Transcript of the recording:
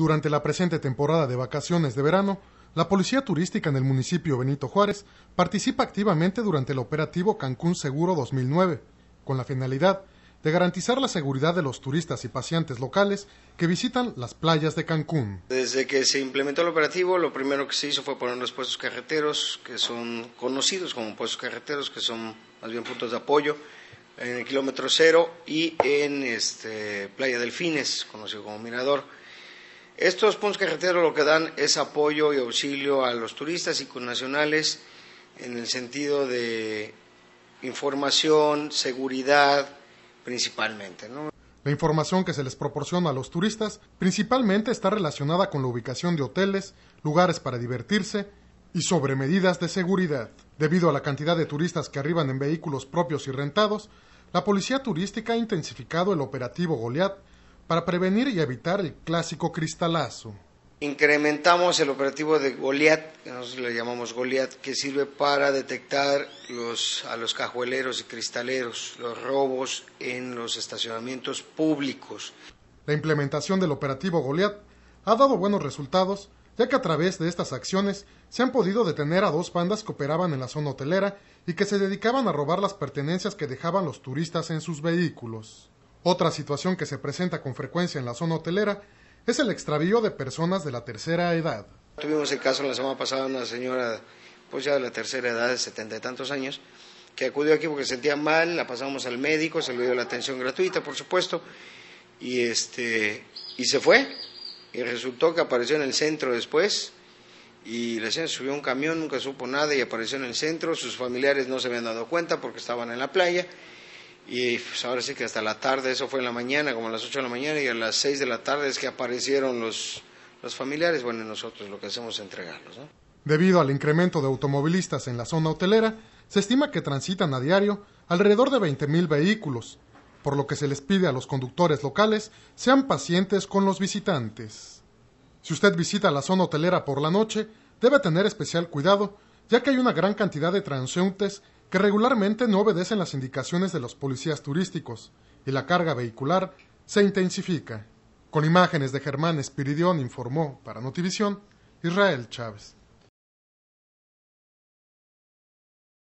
Durante la presente temporada de vacaciones de verano, la Policía Turística en el municipio Benito Juárez participa activamente durante el operativo Cancún Seguro 2009, con la finalidad de garantizar la seguridad de los turistas y pacientes locales que visitan las playas de Cancún. Desde que se implementó el operativo, lo primero que se hizo fue poner los puestos carreteros, que son conocidos como puestos carreteros, que son más bien puntos de apoyo, en el kilómetro cero y en este, Playa Delfines, conocido como Mirador. Estos puntos carreteros lo que dan es apoyo y auxilio a los turistas y connacionales en el sentido de información, seguridad, principalmente. La información que se les proporciona a los turistas principalmente está relacionada con la ubicación de hoteles, lugares para divertirse y sobre medidas de seguridad. Debido a la cantidad de turistas que arriban en vehículos propios y rentados, la Policía Turística ha intensificado el operativo Goliat para prevenir y evitar el clásico cristalazo. Incrementamos el operativo de Goliat, que nos le llamamos Goliat, que sirve para detectar a los cajueleros y cristaleros, los robos en los estacionamientos públicos. La implementación del operativo Goliat ha dado buenos resultados, ya que a través de estas acciones se han podido detener a dos bandas que operaban en la zona hotelera y que se dedicaban a robar las pertenencias que dejaban los turistas en sus vehículos. Otra situación que se presenta con frecuencia en la zona hotelera es el extravío de personas de la tercera edad. Tuvimos el caso la semana pasada de una señora, pues ya de la tercera edad, de setenta y tantos años, que acudió aquí porque se sentía mal, la pasamos al médico, se le dio la atención gratuita, por supuesto, y, este, y se fue. Y resultó que apareció en el centro después, y la señora subió un camión, nunca supo nada y apareció en el centro. Sus familiares no se habían dado cuenta porque estaban en la playa y pues, ahora sí que hasta la tarde, eso fue en la mañana, como a las 8 de la mañana, y a las 6 de la tarde es que aparecieron los, los familiares, bueno, nosotros lo que hacemos es entregarlos. Debido al incremento de automovilistas en la zona hotelera, se estima que transitan a diario alrededor de 20.000 vehículos, por lo que se les pide a los conductores locales sean pacientes con los visitantes. Si usted visita la zona hotelera por la noche, debe tener especial cuidado, ya que hay una gran cantidad de transeúntes que regularmente no obedecen las indicaciones de los policías turísticos, y la carga vehicular se intensifica. Con imágenes de Germán Espiridión informó para Notivisión Israel Chávez.